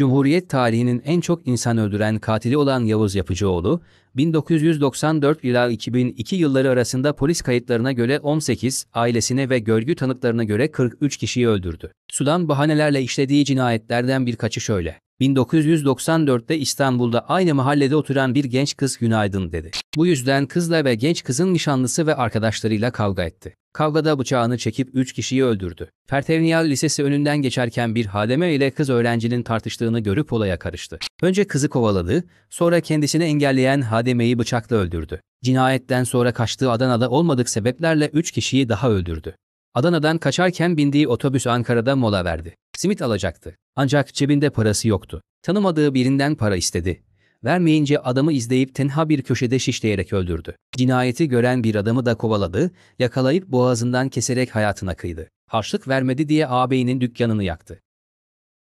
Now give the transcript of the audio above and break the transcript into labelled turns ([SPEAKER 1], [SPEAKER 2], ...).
[SPEAKER 1] Cumhuriyet tarihinin en çok insan öldüren katili olan Yavuz Yapıcıoğlu, 1994 ila 2002 yılları arasında polis kayıtlarına göre 18, ailesine ve görgü tanıklarına göre 43 kişiyi öldürdü. Sudan bahanelerle işlediği cinayetlerden birkaçı şöyle. 1994'te İstanbul'da aynı mahallede oturan bir genç kız günaydın dedi. Bu yüzden kızla ve genç kızın nişanlısı ve arkadaşlarıyla kavga etti. Kavgada bıçağını çekip 3 kişiyi öldürdü. Pertevniyal Lisesi önünden geçerken bir hademe ile kız öğrencinin tartıştığını görüp olaya karıştı. Önce kızı kovaladı, sonra kendisini engelleyen hademeyi bıçakla öldürdü. Cinayetten sonra kaçtığı Adana'da olmadık sebeplerle 3 kişiyi daha öldürdü. Adana'dan kaçarken bindiği otobüs Ankara'da mola verdi. Simit alacaktı. Ancak cebinde parası yoktu. Tanımadığı birinden para istedi vermeyince adamı izleyip tenha bir köşede şişleyerek öldürdü. Cinayeti gören bir adamı da kovaladı, yakalayıp boğazından keserek hayatına kıydı. Harçlık vermedi diye ağabeyinin dükkanını yaktı.